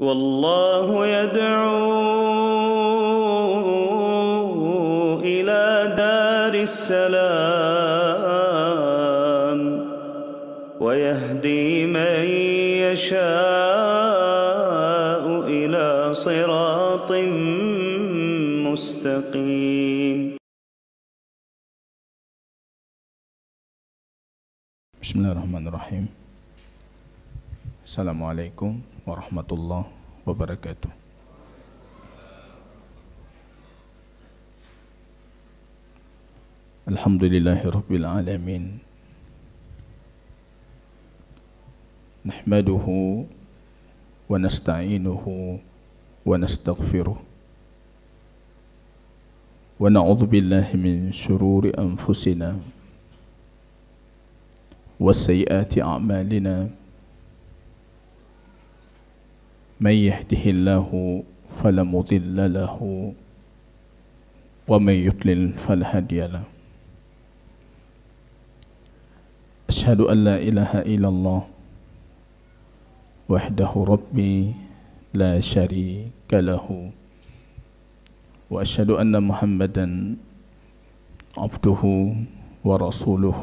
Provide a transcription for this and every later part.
والله يدعو إلى دار السلام ويهدي من يشاء إلى صراط مستقيم بسم الله الرحمن الرحيم السلام عليكم ورحمة الله وبركاته الحمد لله رب العالمين نحمده ونستعينه ونستغفره ونعوذ بالله من شرور أنفسنا وسيئات أعمالنا من يهده الله فلا مضل له ومن يضلل فلا هادي له أشهد أن لا إله إلا الله وحده ربي لا شريك له وأشهد أن محمدا عبده ورسوله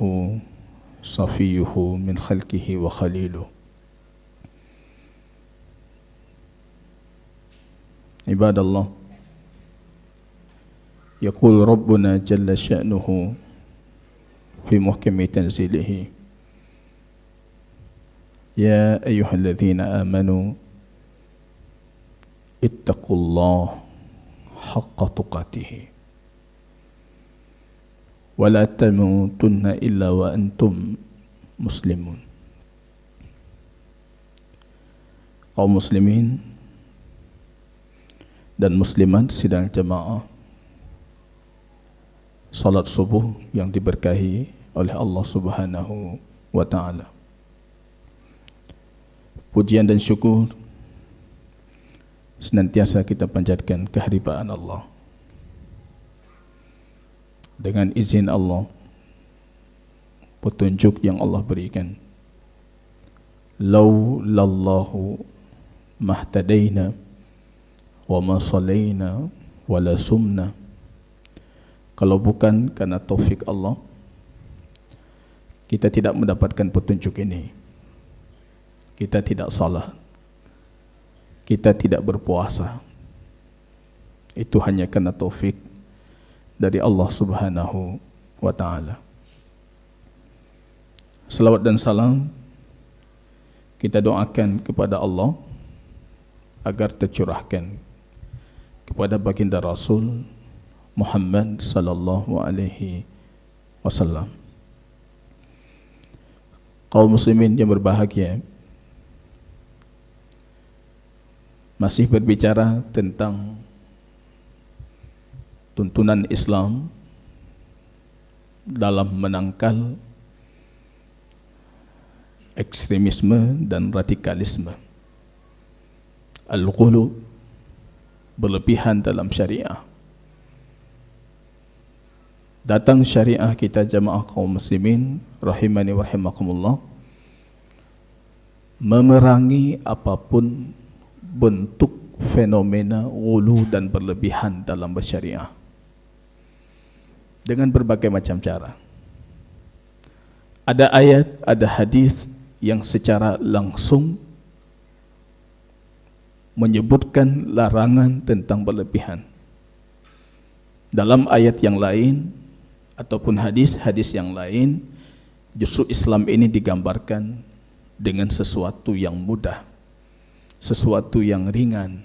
صفيه من خلقه وخليله عباد الله يقول ربنا جل شأنه في محكم تنزيله يا أيها الذين آمنوا اتقوا الله حق تقاته ولا تموتن إلا وأنتم مسلمون قوم مسلمين dan muslimat sidang jemaah salat subuh yang diberkahi oleh Allah Subhanahu wa taala. Pujian dan syukur senantiasa kita panjatkan kehadiran Allah. Dengan izin Allah petunjuk yang Allah berikan. Lau lallahu mahtadaina wa ma salaina wa la sumna kalau bukan karena taufik Allah kita tidak mendapatkan petunjuk ini kita tidak salah kita tidak berpuasa itu hanya karena taufik dari Allah Subhanahu wa taala selawat dan salam kita doakan kepada Allah agar tercurahkan kepada baginda Rasul Muhammad sallallahu alaihi wasallam. Kaum muslimin yang berbahagia masih berbicara tentang tuntunan Islam dalam menangkal ekstremisme dan radikalisme. al berlebihan dalam syariah datang syariah kita jamaah kaum muslimin rahimani wa rahimakumullah memerangi apapun bentuk fenomena ulu dan berlebihan dalam bersyariah dengan berbagai macam cara ada ayat ada hadis yang secara langsung menyebutkan larangan tentang berlebihan. Dalam ayat yang lain ataupun hadis-hadis yang lain, justru Islam ini digambarkan dengan sesuatu yang mudah, sesuatu yang ringan.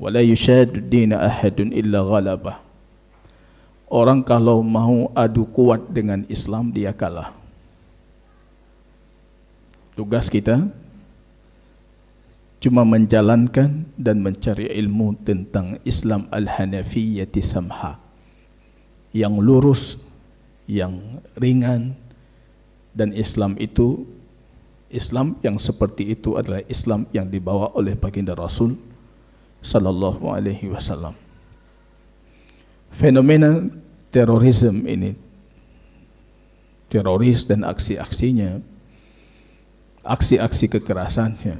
Wala yushadu dina ahadun illa ghalabah. Orang kalau mau adu kuat dengan Islam dia kalah. Tugas kita cuma menjalankan dan mencari ilmu tentang Islam Al-Hanafiyyati Samha yang lurus, yang ringan dan Islam itu Islam yang seperti itu adalah Islam yang dibawa oleh baginda Rasul sallallahu alaihi wasallam. Fenomena terorisme ini teroris dan aksi-aksinya aksi-aksi kekerasannya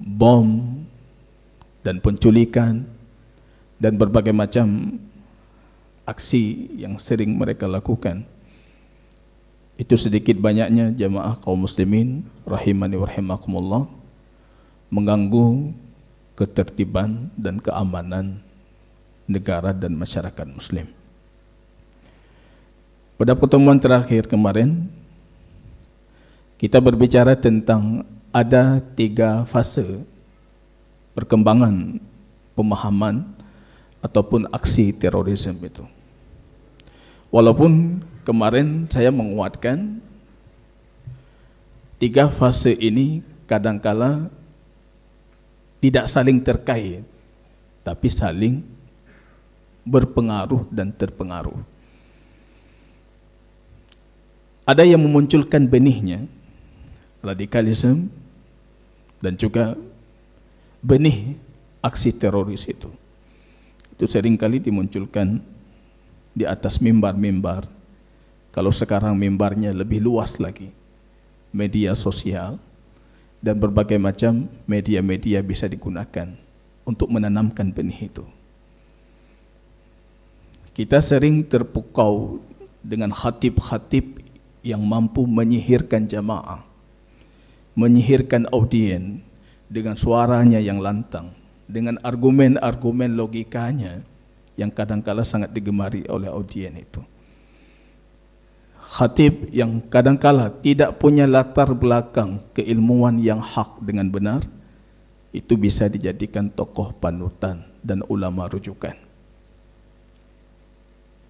bom dan penculikan dan berbagai macam aksi yang sering mereka lakukan. Itu sedikit banyaknya jamaah kaum muslimin rahimani warhamakumullah mengganggu ketertiban dan keamanan negara dan masyarakat muslim. Pada pertemuan terakhir kemarin kita berbicara tentang ada tiga fase perkembangan pemahaman ataupun aksi terorisme itu. Walaupun kemarin saya menguatkan tiga fase ini kadangkala tidak saling terkait, tapi saling berpengaruh dan terpengaruh. Ada yang memunculkan benihnya, radikalisme dan juga benih aksi teroris itu. Itu seringkali dimunculkan di atas mimbar-mimbar. Kalau sekarang mimbarnya lebih luas lagi, media sosial dan berbagai macam media-media bisa digunakan untuk menanamkan benih itu. Kita sering terpukau dengan khatib-khatib yang mampu menyihirkan jamaah menyihirkan audiens dengan suaranya yang lantang, dengan argumen-argumen logikanya yang kadangkala sangat digemari oleh audiens itu. Khatib yang kadangkala tidak punya latar belakang keilmuan yang hak dengan benar, itu bisa dijadikan tokoh panutan dan ulama rujukan.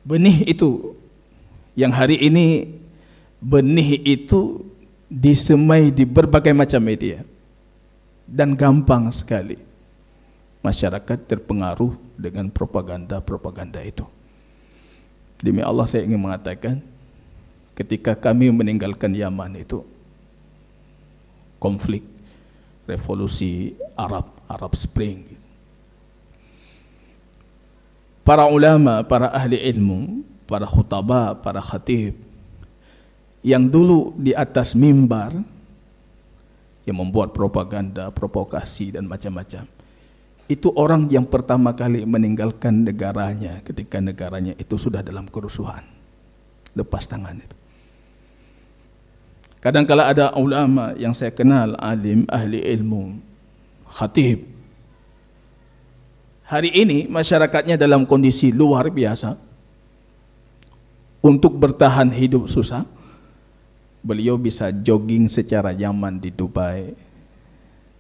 Benih itu yang hari ini benih itu disemai di berbagai macam media dan gampang sekali masyarakat terpengaruh dengan propaganda-propaganda itu. Demi Allah saya ingin mengatakan ketika kami meninggalkan Yaman itu konflik revolusi Arab, Arab Spring. Para ulama, para ahli ilmu, para khutbah, para khatib yang dulu di atas mimbar yang membuat propaganda, provokasi dan macam-macam. Itu orang yang pertama kali meninggalkan negaranya ketika negaranya itu sudah dalam kerusuhan. Lepas tangan itu. Kadangkala ada ulama yang saya kenal, alim, ahli ilmu, khatib. Hari ini masyarakatnya dalam kondisi luar biasa. Untuk bertahan hidup susah, Beliau bisa jogging secara nyaman di Dubai,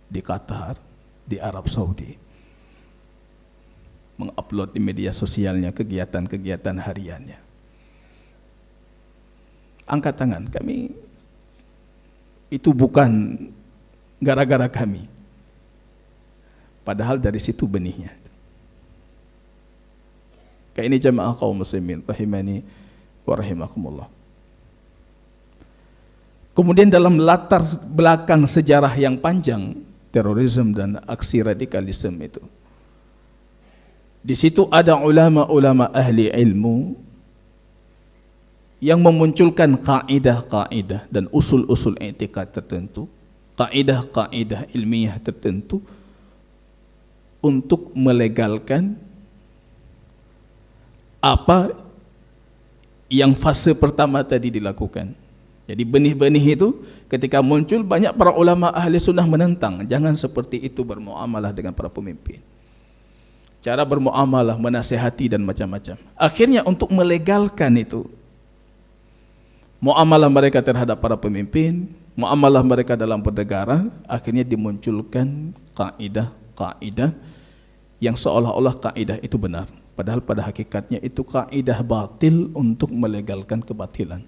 di Qatar, di Arab Saudi. Mengupload di media sosialnya kegiatan-kegiatan hariannya. Angkat tangan, kami itu bukan gara-gara kami. Padahal dari situ benihnya. Kayak ini jamaah kaum muslimin rahimani wa rahimakumullah. Kemudian dalam latar belakang sejarah yang panjang terorisme dan aksi radikalisme itu. Di situ ada ulama-ulama ahli ilmu yang memunculkan kaidah-kaidah dan usul-usul etika tertentu, kaidah-kaidah ilmiah tertentu untuk melegalkan apa yang fase pertama tadi dilakukan. Jadi benih-benih itu ketika muncul banyak para ulama ahli sunnah menentang. Jangan seperti itu bermuamalah dengan para pemimpin. Cara bermuamalah, menasehati dan macam-macam. Akhirnya untuk melegalkan itu. Muamalah mereka terhadap para pemimpin, muamalah mereka dalam bernegara, akhirnya dimunculkan kaidah-kaidah yang seolah-olah kaidah itu benar. Padahal pada hakikatnya itu kaidah batil untuk melegalkan kebatilan.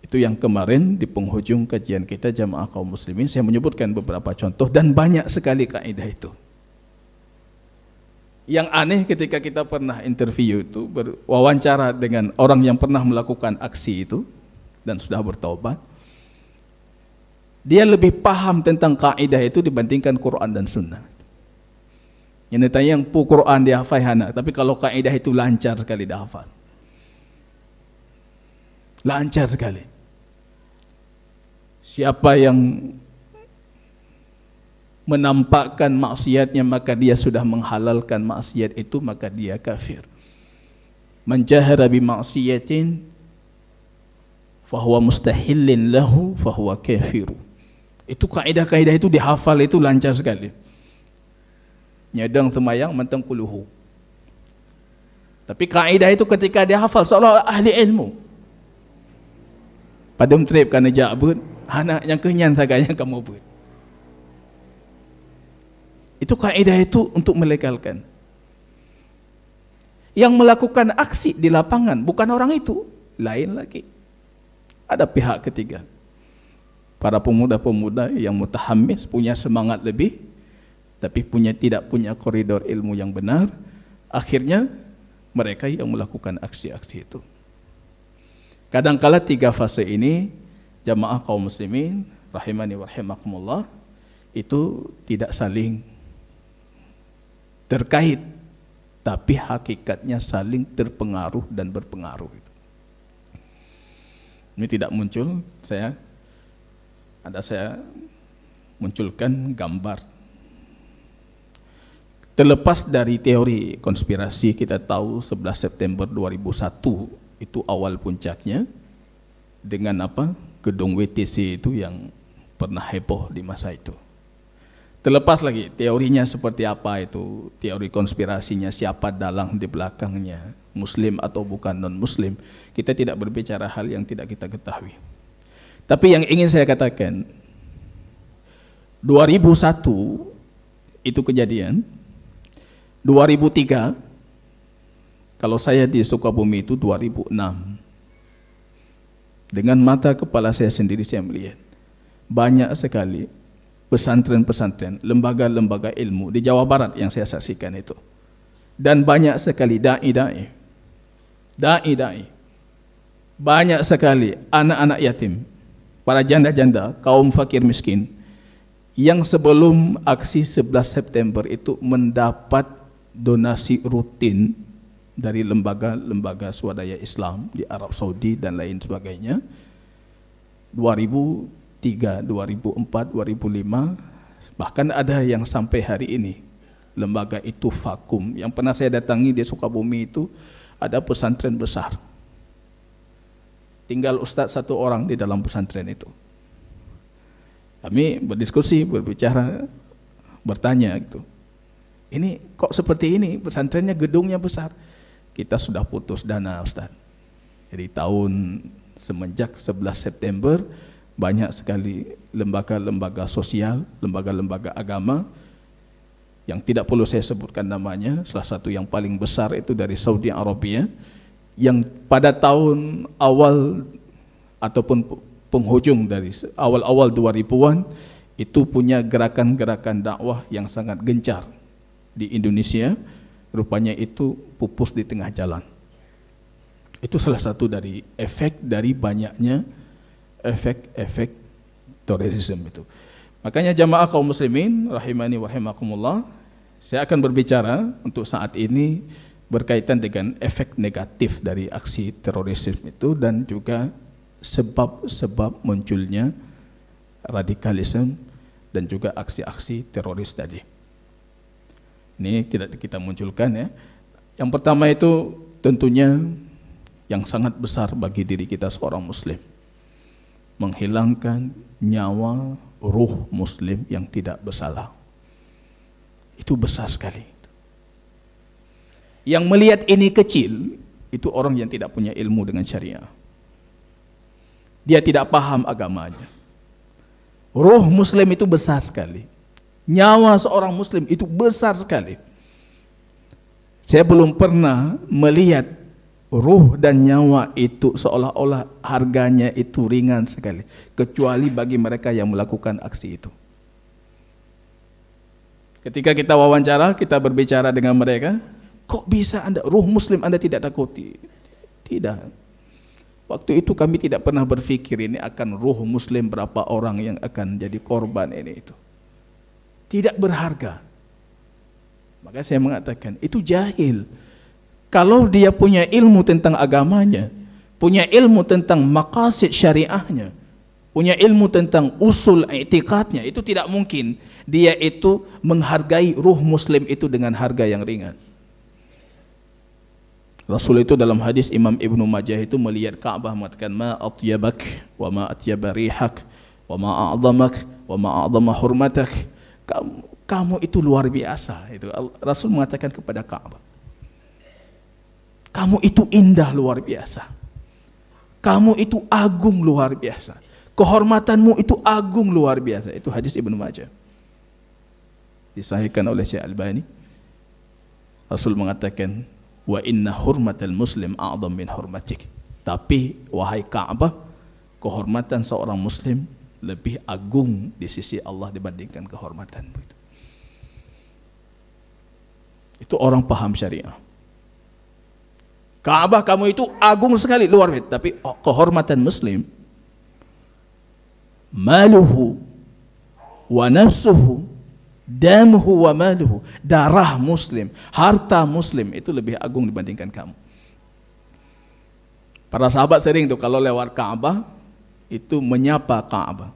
Itu yang kemarin di penghujung kajian kita jamaah kaum muslimin saya menyebutkan beberapa contoh dan banyak sekali kaidah itu. Yang aneh ketika kita pernah interview itu berwawancara dengan orang yang pernah melakukan aksi itu dan sudah bertobat. Dia lebih paham tentang kaidah itu dibandingkan Quran dan Sunnah. Yang ditanya yang pu Quran dia hafal hana, tapi kalau kaidah itu lancar sekali dia Lancar sekali. siapa yang menampakkan maksiatnya maka dia sudah menghalalkan maksiat itu maka dia kafir menjahara bi maksiatin fahuwa mustahillin lahu fahuwa kafiru itu kaidah-kaidah itu dihafal itu lancar sekali nyadang semayang mentang kuluhu tapi kaidah itu ketika dihafal seolah ahli ilmu pada mentrip kerana jabut anak yang kenyan taganya kamu buat itu kaidah itu untuk melegalkan yang melakukan aksi di lapangan bukan orang itu lain lagi ada pihak ketiga para pemuda-pemuda yang mutahamis punya semangat lebih tapi punya tidak punya koridor ilmu yang benar akhirnya mereka yang melakukan aksi-aksi itu kadangkala tiga fase ini jamaah kaum muslimin rahimani wa rahimakumullah itu tidak saling terkait tapi hakikatnya saling terpengaruh dan berpengaruh ini tidak muncul saya ada saya munculkan gambar terlepas dari teori konspirasi kita tahu 11 September 2001 itu awal puncaknya dengan apa gedung WTC itu yang pernah heboh di masa itu. Terlepas lagi teorinya seperti apa itu, teori konspirasinya siapa dalang di belakangnya, muslim atau bukan non muslim, kita tidak berbicara hal yang tidak kita ketahui. Tapi yang ingin saya katakan 2001 itu kejadian 2003 kalau saya di Sukabumi itu 2006 dengan mata kepala saya sendiri saya melihat banyak sekali pesantren-pesantren, lembaga-lembaga ilmu di Jawa Barat yang saya saksikan itu. Dan banyak sekali dai-dai. Dai-dai. Banyak sekali anak-anak yatim, para janda-janda, kaum fakir miskin yang sebelum aksi 11 September itu mendapat donasi rutin dari lembaga-lembaga swadaya Islam di Arab Saudi dan lain sebagainya. 2003, 2004, 2005 bahkan ada yang sampai hari ini lembaga itu vakum. Yang pernah saya datangi di Sukabumi itu ada pesantren besar. Tinggal ustadz satu orang di dalam pesantren itu. Kami berdiskusi, berbicara, bertanya gitu. Ini kok seperti ini pesantrennya gedungnya besar kita sudah putus dana Ustaz. Jadi tahun semenjak 11 September banyak sekali lembaga-lembaga sosial, lembaga-lembaga agama yang tidak perlu saya sebutkan namanya, salah satu yang paling besar itu dari Saudi Arabia yang pada tahun awal ataupun penghujung dari awal-awal 2000-an itu punya gerakan-gerakan dakwah yang sangat gencar di Indonesia Rupanya itu pupus di tengah jalan. Itu salah satu dari efek dari banyaknya efek-efek terorisme itu. Makanya jamaah kaum muslimin rahimani wa rahimakumullah, saya akan berbicara untuk saat ini berkaitan dengan efek negatif dari aksi terorisme itu dan juga sebab-sebab munculnya radikalisme dan juga aksi-aksi teroris tadi ini tidak kita munculkan ya. Yang pertama itu tentunya yang sangat besar bagi diri kita seorang muslim. Menghilangkan nyawa ruh muslim yang tidak bersalah. Itu besar sekali. Yang melihat ini kecil, itu orang yang tidak punya ilmu dengan syariah. Dia tidak paham agamanya. Ruh muslim itu besar sekali nyawa seorang muslim itu besar sekali saya belum pernah melihat ruh dan nyawa itu seolah-olah harganya itu ringan sekali kecuali bagi mereka yang melakukan aksi itu ketika kita wawancara kita berbicara dengan mereka kok bisa anda ruh muslim anda tidak takuti tidak Waktu itu kami tidak pernah berpikir ini akan ruh muslim berapa orang yang akan jadi korban ini itu tidak berharga. Maka saya mengatakan, itu jahil. Kalau dia punya ilmu tentang agamanya, punya ilmu tentang maqasid syariahnya, punya ilmu tentang usul etikatnya, itu tidak mungkin dia itu menghargai ruh muslim itu dengan harga yang ringan. Rasul itu dalam hadis Imam Ibnu Majah itu melihat Ka'bah mengatakan ma atyabak wa ma atyaba wa ma a'zamak wa ma a'zama hurmatak kamu kamu itu luar biasa itu Rasul mengatakan kepada Ka'bah kamu itu indah luar biasa kamu itu agung luar biasa kehormatanmu itu agung luar biasa itu hadis Ibnu Majah disahihkan oleh Syekh Albani Rasul mengatakan wa inna hurmatal muslim a'zam min hurmatik tapi wahai Ka'bah kehormatan seorang muslim lebih agung di sisi Allah dibandingkan kehormatanmu itu. Itu orang paham syariah. Ka'bah kamu itu agung sekali luar biasa, tapi oh, kehormatan muslim maluhu wa nafsuhu damuhu wa maluhu darah muslim, harta muslim itu lebih agung dibandingkan kamu. Para sahabat sering tuh kalau lewat Ka'bah itu menyapa Ka'bah.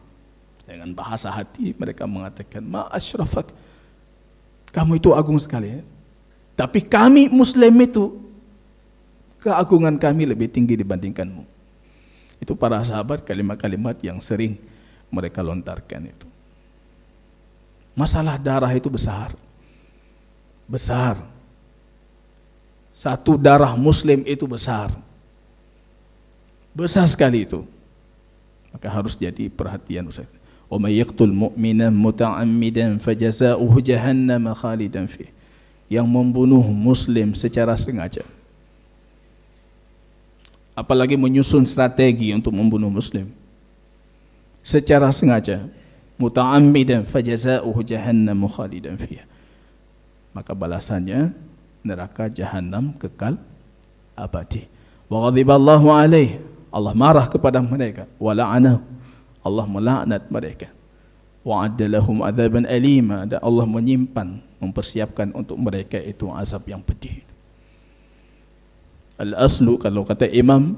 Dengan bahasa hati mereka mengatakan, "Ma asyrafak." Kamu itu agung sekali ya. Tapi kami muslim itu keagungan kami lebih tinggi dibandingkanmu. Itu para sahabat kalimat-kalimat yang sering mereka lontarkan itu. Masalah darah itu besar. Besar. Satu darah muslim itu besar. Besar sekali itu. Maka harus jadi perhatian Ustaz. Wa may yaqtul mu'mina muta'ammidan fajazaohu jahannam khalidan fi. Yang membunuh muslim secara sengaja. Apalagi menyusun strategi untuk membunuh muslim secara sengaja muta'ammidan fajazaohu jahannam khalidan fiha. Maka balasannya neraka jahanam kekal abadi. Wa ghadiballahu alaihi Allah marah kepada mereka wala'ana Allah melaknat mereka wa'adalahum adzaban alima dan Allah menyimpan mempersiapkan untuk mereka itu azab yang pedih al-aslu kalau kata imam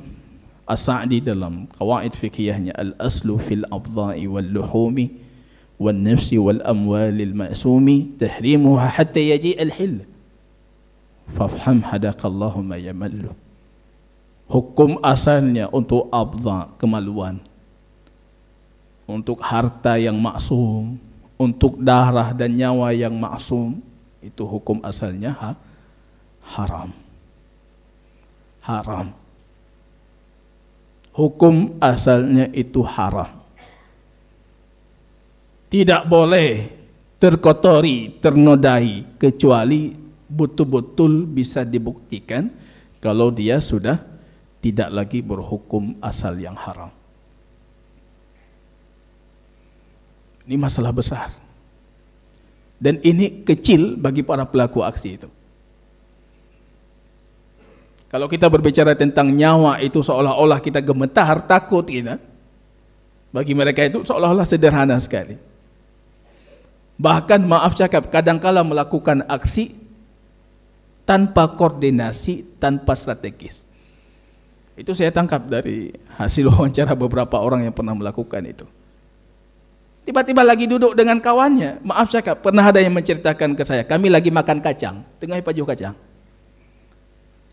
As-Sa'di dalam kawaid fikihnya al-aslu fil abdha'i wal luhumi wal nafsi wal amwal al ma'sumi tahrimuha hatta yaji al hil fafham hadaqallahu ma yamallu Hukum asalnya untuk abda, kemaluan. Untuk harta yang maksum, untuk darah dan nyawa yang maksum, itu hukum asalnya ha haram. Haram. Hukum asalnya itu haram. Tidak boleh terkotori, ternodai kecuali betul-betul bisa dibuktikan kalau dia sudah tidak lagi berhukum asal yang haram. Ini masalah besar. Dan ini kecil bagi para pelaku aksi itu. Kalau kita berbicara tentang nyawa itu seolah-olah kita gemetar, takut kita. Gitu. Bagi mereka itu seolah-olah sederhana sekali. Bahkan maaf cakap, kadangkala melakukan aksi tanpa koordinasi, tanpa strategis. Itu saya tangkap dari hasil wawancara beberapa orang yang pernah melakukan itu. Tiba-tiba lagi duduk dengan kawannya, maaf saya kak, pernah ada yang menceritakan ke saya, kami lagi makan kacang, tengah paju kacang.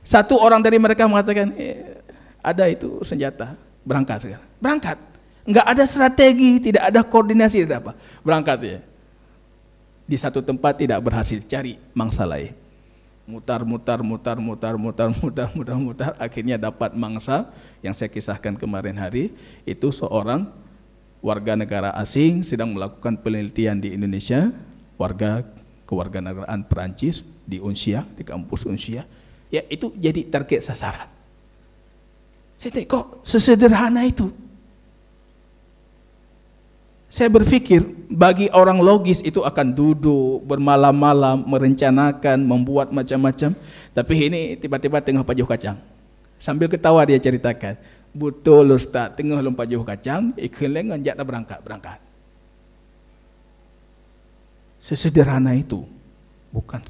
Satu orang dari mereka mengatakan, eh, ada itu senjata, berangkat Berangkat. Enggak ada strategi, tidak ada koordinasi, tidak apa. Berangkat ya. Di satu tempat tidak berhasil cari mangsa lain mutar mutar mutar mutar mutar mutar mutar mutar akhirnya dapat mangsa yang saya kisahkan kemarin hari itu seorang warga negara asing sedang melakukan penelitian di Indonesia warga kewarganegaraan Perancis di Unsia di kampus Unsia ya itu jadi target sasaran saya tanya kok sesederhana itu saya berpikir bagi orang logis itu akan duduk bermalam-malam merencanakan membuat macam-macam. Tapi ini tiba-tiba tengah pajuh kacang. Sambil ketawa dia ceritakan, betul Ustaz, tengah lompat pajuh kacang, ikan lengan jatah berangkat, berangkat. Sesederhana itu, bukan.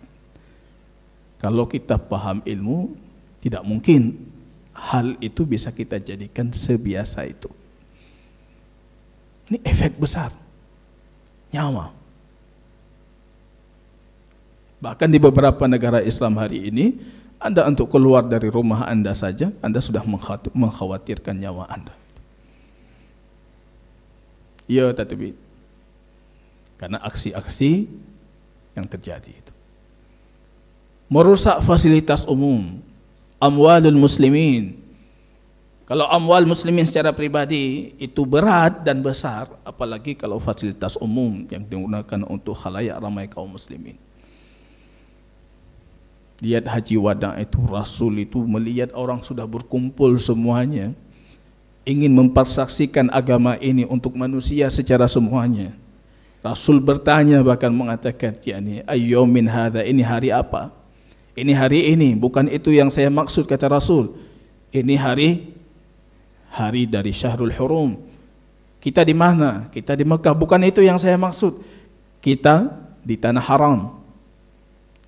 Kalau kita paham ilmu, tidak mungkin hal itu bisa kita jadikan sebiasa itu. Ini efek besar. Nyawa. Bahkan di beberapa negara Islam hari ini, Anda untuk keluar dari rumah Anda saja, Anda sudah mengkhawatirkan nyawa Anda. Ya, tetapi karena aksi-aksi yang terjadi itu. Merusak fasilitas umum, amwalul muslimin, kalau amwal muslimin secara pribadi itu berat dan besar, apalagi kalau fasilitas umum yang digunakan untuk khalayak ramai kaum muslimin. Lihat haji wada itu Rasul itu melihat orang sudah berkumpul semuanya, ingin mempersaksikan agama ini untuk manusia secara semuanya. Rasul bertanya bahkan mengatakan, yakni ayyomin hada ini hari apa? Ini hari ini, bukan itu yang saya maksud kata Rasul. Ini hari hari dari Syahrul Hurum. Kita di mana? Kita di Mekah. Bukan itu yang saya maksud. Kita di tanah haram.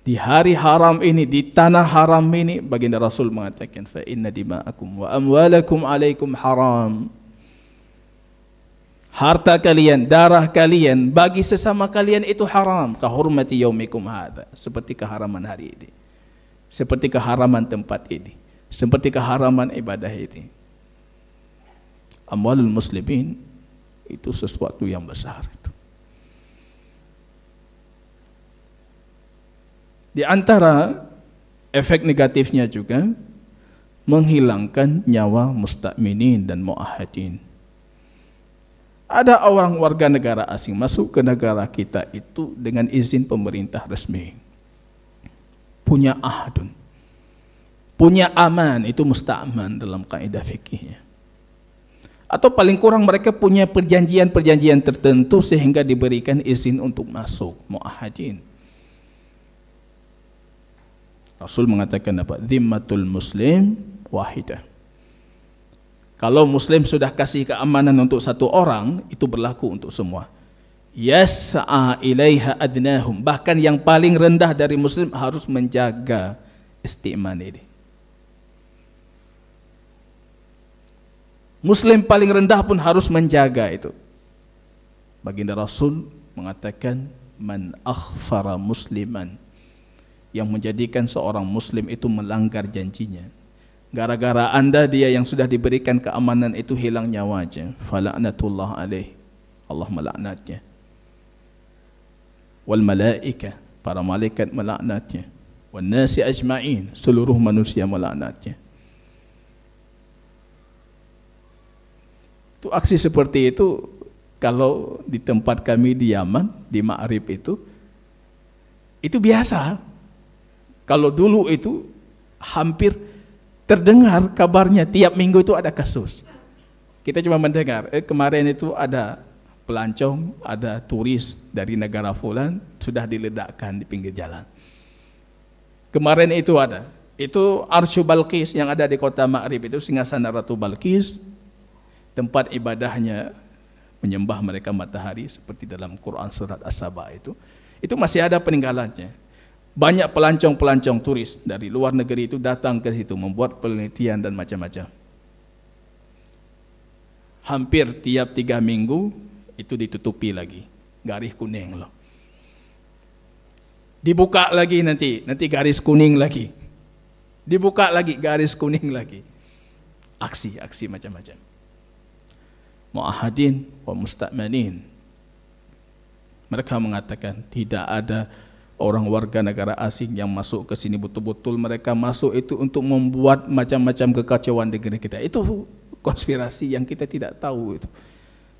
Di hari haram ini, di tanah haram ini, baginda Rasul mengatakan, "Fa inna dima'akum wa amwalakum alaikum haram." Harta kalian, darah kalian, bagi sesama kalian itu haram. kehormati yaumikum hadha. Seperti keharaman hari ini. Seperti keharaman tempat ini. Seperti keharaman ibadah ini amwalul muslimin itu sesuatu yang besar itu. Di antara efek negatifnya juga menghilangkan nyawa mustakminin dan muahadin. Ada orang warga negara asing masuk ke negara kita itu dengan izin pemerintah resmi. Punya ahadun. Punya aman, itu musta'man dalam kaidah fikihnya atau paling kurang mereka punya perjanjian-perjanjian tertentu sehingga diberikan izin untuk masuk muahajin Rasul mengatakan apa? Zimmatul muslim wahidah kalau muslim sudah kasih keamanan untuk satu orang itu berlaku untuk semua yas'a ilaiha adnahum bahkan yang paling rendah dari muslim harus menjaga istiman ini Muslim paling rendah pun harus menjaga itu. Baginda Rasul mengatakan man akhfara musliman yang menjadikan seorang muslim itu melanggar janjinya. Gara-gara Anda dia yang sudah diberikan keamanan itu hilang nyawanya. Fala'natullah alaih. Allah melaknatnya. Wal malaika, para malaikat melaknatnya. Wal nasi ajma'in, seluruh manusia melaknatnya. Itu aksi seperti itu kalau di tempat kami di Yaman, di Ma'rib itu, itu biasa. Kalau dulu itu hampir terdengar kabarnya tiap minggu itu ada kasus. Kita cuma mendengar, eh, kemarin itu ada pelancong, ada turis dari negara fulan sudah diledakkan di pinggir jalan. Kemarin itu ada, itu Arsyu Balkis yang ada di kota Ma'rib itu Singasana Ratu Balkis tempat ibadahnya menyembah mereka matahari seperti dalam Quran surat As-Saba itu itu masih ada peninggalannya banyak pelancong-pelancong turis dari luar negeri itu datang ke situ membuat penelitian dan macam-macam hampir tiap tiga minggu itu ditutupi lagi garis kuning loh dibuka lagi nanti nanti garis kuning lagi dibuka lagi garis kuning lagi aksi aksi macam-macam mu'ahadin wa musta'manin mereka mengatakan tidak ada orang warga negara asing yang masuk ke sini betul-betul mereka masuk itu untuk membuat macam-macam kekacauan di negeri kita itu konspirasi yang kita tidak tahu itu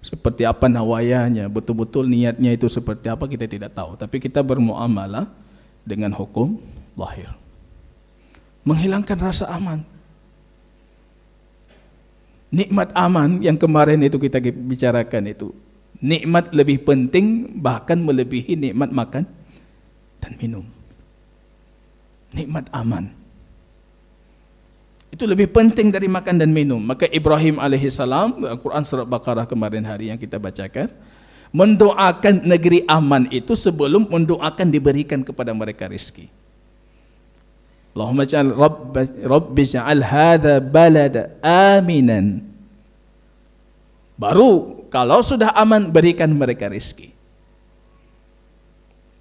seperti apa nawayanya betul-betul niatnya itu seperti apa kita tidak tahu tapi kita bermuamalah dengan hukum lahir menghilangkan rasa aman nikmat aman yang kemarin itu kita bicarakan itu nikmat lebih penting bahkan melebihi nikmat makan dan minum nikmat aman itu lebih penting dari makan dan minum maka Ibrahim alaihi quran surah Baqarah kemarin hari yang kita bacakan mendoakan negeri aman itu sebelum mendoakan diberikan kepada mereka rizki. Allahumma ja'al rabbi, ja'al hadha balada aminan baru kalau sudah aman berikan mereka rezeki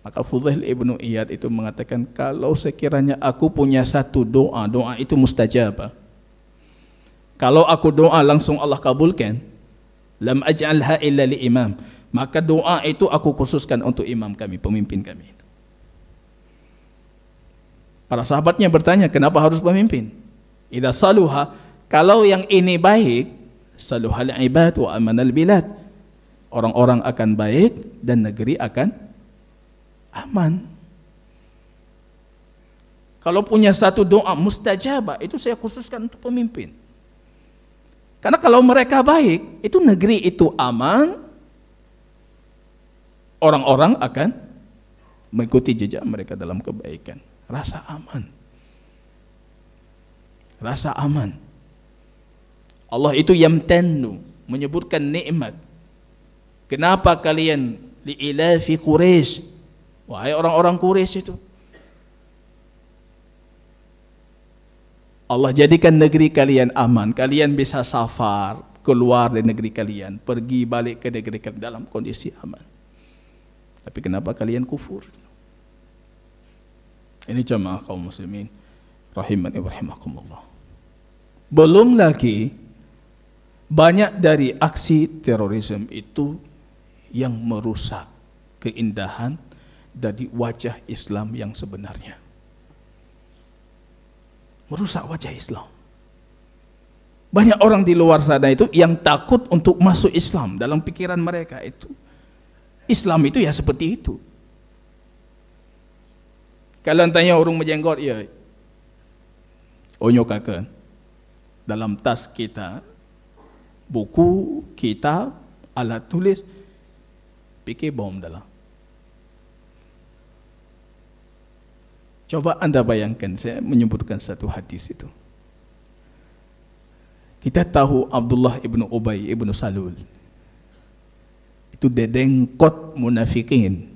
maka Fudhil Ibnu Iyad itu mengatakan kalau sekiranya aku punya satu doa doa itu mustajab kalau aku doa langsung Allah kabulkan lam aj'alha illa li imam maka doa itu aku khususkan untuk imam kami pemimpin kami Para sahabatnya bertanya, kenapa harus pemimpin? Ida saluha, kalau yang ini baik, saluhal ibad wa amanal bilad. Orang-orang akan baik dan negeri akan aman. Kalau punya satu doa mustajabah, itu saya khususkan untuk pemimpin. Karena kalau mereka baik, itu negeri itu aman, orang-orang akan mengikuti jejak mereka dalam kebaikan rasa aman. Rasa aman. Allah itu yamtannu, menyebutkan nikmat. Kenapa kalian li'ilafi Quraisy? Wahai orang-orang Quraisy itu. Allah jadikan negeri kalian aman. Kalian bisa safar, keluar dari negeri kalian, pergi balik ke negeri kalian dalam kondisi aman. Tapi kenapa kalian kufur? Ini jamaah kaum muslimin rahiman rahimakumullah. Belum lagi banyak dari aksi terorisme itu yang merusak keindahan dari wajah Islam yang sebenarnya. Merusak wajah Islam. Banyak orang di luar sana itu yang takut untuk masuk Islam dalam pikiran mereka itu. Islam itu ya seperti itu. Kalau tanya orang berjenggot, ya. Onyo oh, kaka. Dalam tas kita, buku, kitab, alat tulis, pikir bom dalam. Coba anda bayangkan, saya menyebutkan satu hadis itu. Kita tahu Abdullah ibn Ubay ibn Salul. Itu dedengkot munafikin.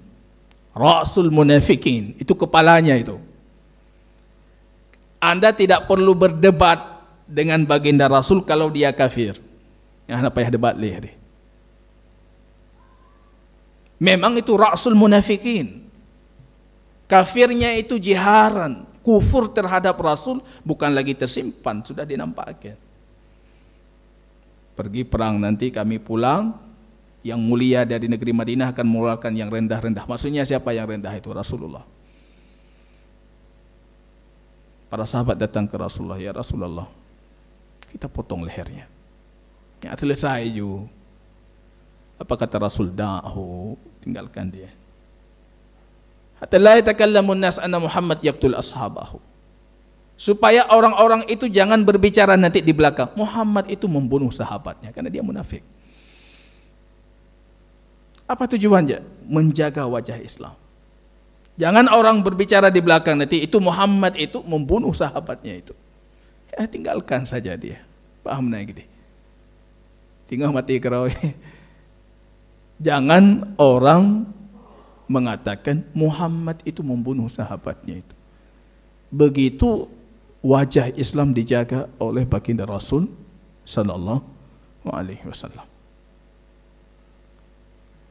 Rasul munafikin, itu kepalanya itu. Anda tidak perlu berdebat dengan baginda Rasul kalau dia kafir. Yang Anda payah debat lihat. Memang itu Rasul munafikin. Kafirnya itu jiharan, kufur terhadap Rasul bukan lagi tersimpan, sudah dinampakkan. Pergi perang nanti kami pulang, yang mulia dari negeri Madinah akan mengeluarkan yang rendah-rendah. Maksudnya siapa yang rendah itu? Rasulullah. Para sahabat datang ke Rasulullah, ya Rasulullah, kita potong lehernya. Ya selesai ju. Apa kata Rasul? Dahu, tinggalkan dia. Hatta la yatakallamun nas anna Muhammad yaqtul ashabahu. Supaya orang-orang itu jangan berbicara nanti di belakang. Muhammad itu membunuh sahabatnya karena dia munafik. Apa tujuannya? Menjaga wajah Islam. Jangan orang berbicara di belakang nanti itu Muhammad itu membunuh sahabatnya itu. Ya, tinggalkan saja dia. Paham nah gitu. Tinggal mati kerawi. Jangan orang mengatakan Muhammad itu membunuh sahabatnya itu. Begitu wajah Islam dijaga oleh baginda Rasul sallallahu alaihi wasallam.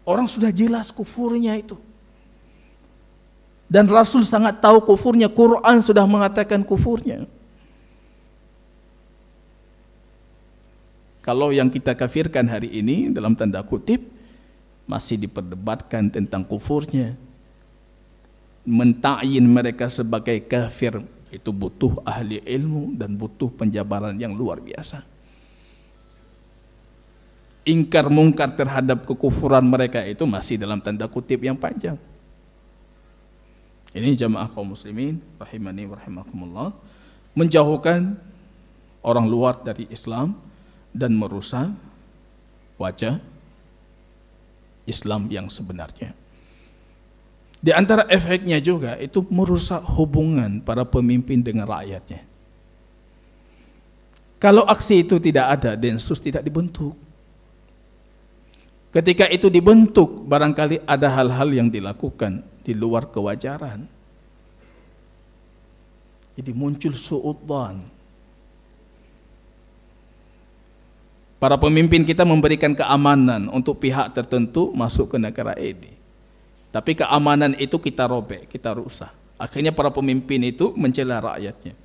Orang sudah jelas kufurnya itu. Dan Rasul sangat tahu kufurnya, Quran sudah mengatakan kufurnya. Kalau yang kita kafirkan hari ini dalam tanda kutip masih diperdebatkan tentang kufurnya. Mentakin mereka sebagai kafir itu butuh ahli ilmu dan butuh penjabaran yang luar biasa ingkar mungkar terhadap kekufuran mereka itu masih dalam tanda kutip yang panjang. Ini jamaah kaum muslimin rahimani wa rahimakumullah menjauhkan orang luar dari Islam dan merusak wajah Islam yang sebenarnya. Di antara efeknya juga itu merusak hubungan para pemimpin dengan rakyatnya. Kalau aksi itu tidak ada, densus tidak dibentuk. Ketika itu dibentuk, barangkali ada hal-hal yang dilakukan di luar kewajaran. Jadi muncul suudzan. Para pemimpin kita memberikan keamanan untuk pihak tertentu masuk ke negara ini. Tapi keamanan itu kita robek, kita rusak. Akhirnya para pemimpin itu mencela rakyatnya.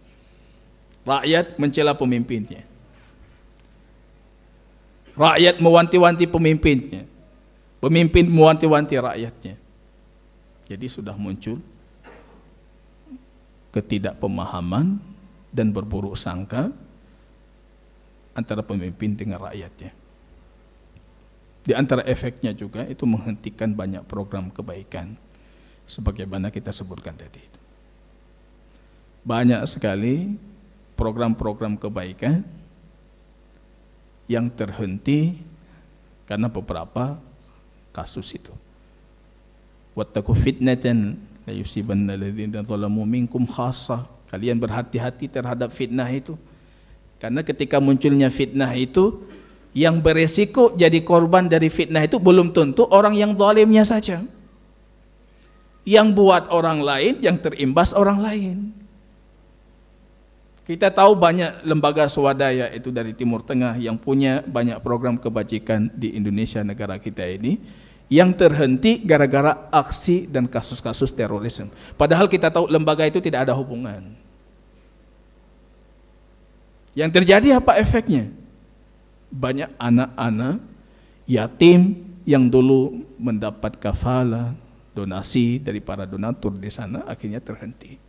Rakyat mencela pemimpinnya. Rakyat mewanti-wanti pemimpinnya. Pemimpin mewanti-wanti rakyatnya. Jadi sudah muncul ketidakpemahaman dan berburuk sangka antara pemimpin dengan rakyatnya. Di antara efeknya juga itu menghentikan banyak program kebaikan sebagaimana kita sebutkan tadi. Banyak sekali program-program kebaikan yang terhenti karena beberapa kasus itu. Wattaqu fitnatan la yusibanna alladziina zalamu minkum khassah. Kalian berhati-hati terhadap fitnah itu. Karena ketika munculnya fitnah itu yang beresiko jadi korban dari fitnah itu belum tentu orang yang zalimnya saja. Yang buat orang lain, yang terimbas orang lain. Kita tahu banyak lembaga swadaya itu dari Timur Tengah yang punya banyak program kebajikan di Indonesia negara kita ini yang terhenti gara-gara aksi dan kasus-kasus terorisme. Padahal kita tahu lembaga itu tidak ada hubungan. Yang terjadi apa efeknya? Banyak anak-anak yatim yang dulu mendapat kafala, donasi dari para donatur di sana akhirnya terhenti.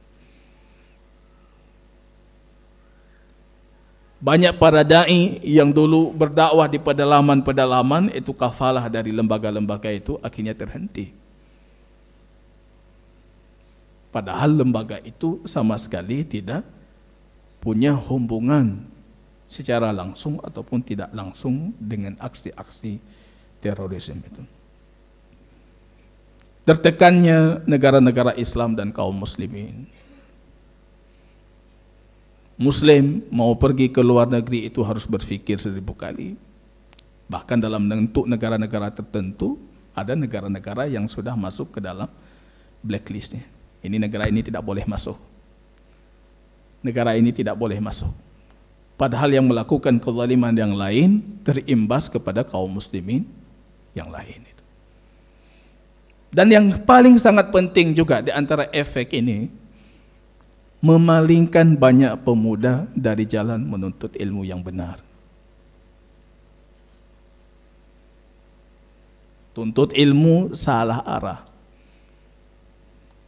Banyak para dai yang dulu berdakwah di pedalaman-pedalaman itu kafalah dari lembaga-lembaga itu akhirnya terhenti. Padahal lembaga itu sama sekali tidak punya hubungan secara langsung ataupun tidak langsung dengan aksi-aksi terorisme itu. Tertekannya negara-negara Islam dan kaum muslimin Muslim mau pergi ke luar negeri itu harus berpikir seribu kali. Bahkan dalam bentuk negara-negara tertentu, ada negara-negara yang sudah masuk ke dalam blacklistnya. Ini negara ini tidak boleh masuk. Negara ini tidak boleh masuk. Padahal yang melakukan kezaliman yang lain terimbas kepada kaum muslimin yang lain. Dan yang paling sangat penting juga di antara efek ini memalingkan banyak pemuda dari jalan menuntut ilmu yang benar. Tuntut ilmu salah arah.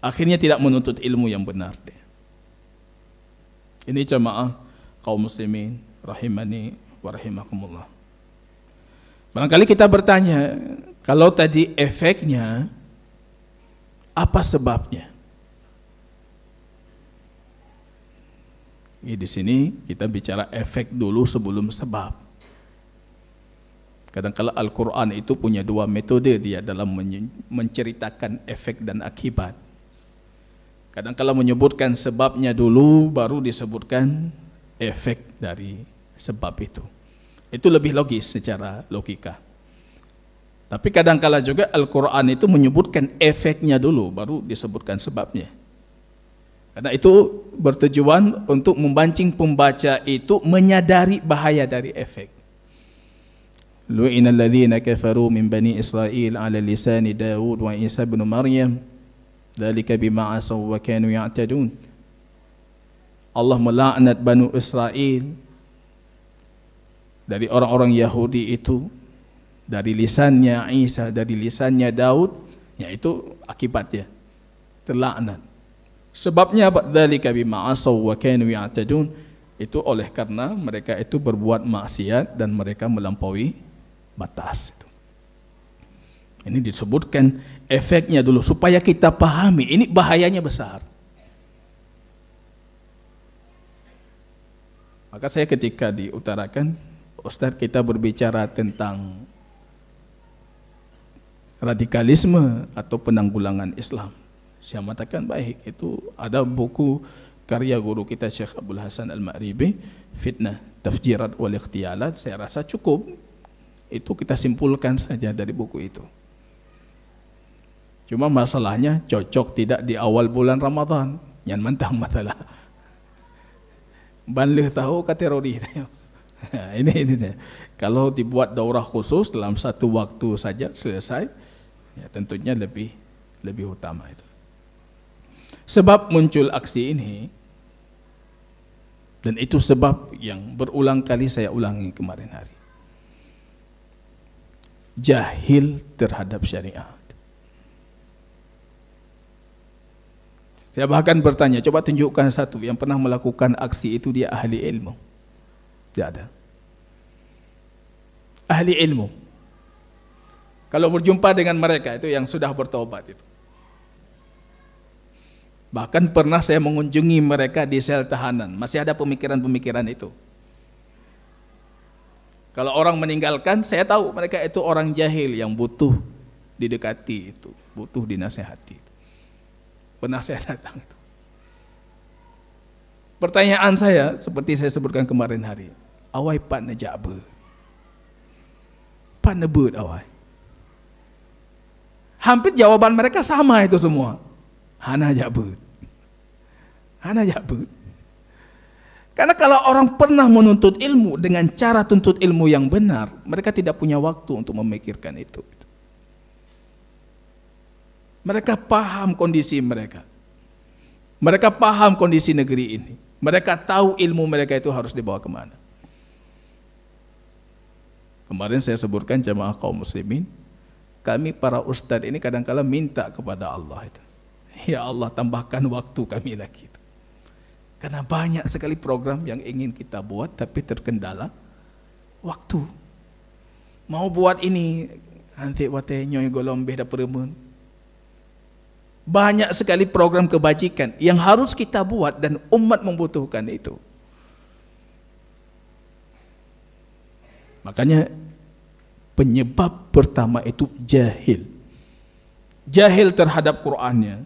Akhirnya tidak menuntut ilmu yang benar. Ini jamaah kaum muslimin rahimani wa rahimakumullah. Barangkali kita bertanya, kalau tadi efeknya apa sebabnya? di sini kita bicara efek dulu sebelum sebab. Kadangkala Al-Quran itu punya dua metode dia dalam menceritakan efek dan akibat. Kadangkala menyebutkan sebabnya dulu baru disebutkan efek dari sebab itu. Itu lebih logis secara logika. Tapi kadangkala juga Al-Quran itu menyebutkan efeknya dulu baru disebutkan sebabnya. Karena itu bertujuan untuk membancing pembaca itu menyadari bahaya dari efek. Lu'ina alladhina kafaru min bani Israel ala lisan Daud wa Isa bin Maryam. Dalika bima asaw wa kanu ya'tadun. Allah melaknat bani Israel dari orang-orang Yahudi itu dari lisannya Isa, dari lisannya Daud, yaitu akibatnya terlaknat. Sebabnya apa? Dzalika bima asaw wa kanu ya'tadun. Itu oleh karena mereka itu berbuat maksiat dan mereka melampaui batas itu. Ini disebutkan efeknya dulu supaya kita pahami ini bahayanya besar. Maka saya ketika diutarakan Ustaz kita berbicara tentang radikalisme atau penanggulangan Islam saya mengatakan baik, itu ada buku karya guru kita Syekh Abdul Hasan Al-Ma'ribi, Fitnah, Tafjirat wal Ikhtialat, saya rasa cukup. Itu kita simpulkan saja dari buku itu. Cuma masalahnya cocok tidak di awal bulan Ramadan. Yang mentang masalah. Banlih tahu ke terori. ini, ini, ini. Kalau dibuat daurah khusus dalam satu waktu saja selesai, ya tentunya lebih lebih utama itu. Sebab muncul aksi ini dan itu sebab yang berulang kali saya ulangi kemarin hari. Jahil terhadap syariat. Saya bahkan bertanya, coba tunjukkan satu yang pernah melakukan aksi itu dia ahli ilmu. Tidak ada. Ahli ilmu. Kalau berjumpa dengan mereka itu yang sudah bertobat itu. Bahkan pernah saya mengunjungi mereka di sel tahanan. Masih ada pemikiran-pemikiran itu. Kalau orang meninggalkan, saya tahu mereka itu orang jahil yang butuh didekati itu, butuh dinasehati. Pernah saya datang itu. Pertanyaan saya seperti saya sebutkan kemarin hari, awai pat nejabe. Pat nebut awai. Hampir jawaban mereka sama itu semua. Hana jabe ya bu, Karena kalau orang pernah menuntut ilmu dengan cara tuntut ilmu yang benar, mereka tidak punya waktu untuk memikirkan itu. Mereka paham kondisi mereka. Mereka paham kondisi negeri ini. Mereka tahu ilmu mereka itu harus dibawa kemana. Kemarin saya sebutkan jamaah kaum muslimin, kami para ustadz ini kadangkala minta kepada Allah itu. Ya Allah tambahkan waktu kami lagi. Karena banyak sekali program yang ingin kita buat tapi terkendala waktu. Mau buat ini, nanti wate nyoy beda peremun. Banyak sekali program kebajikan yang harus kita buat dan umat membutuhkan itu. Makanya penyebab pertama itu jahil. Jahil terhadap Qur'annya.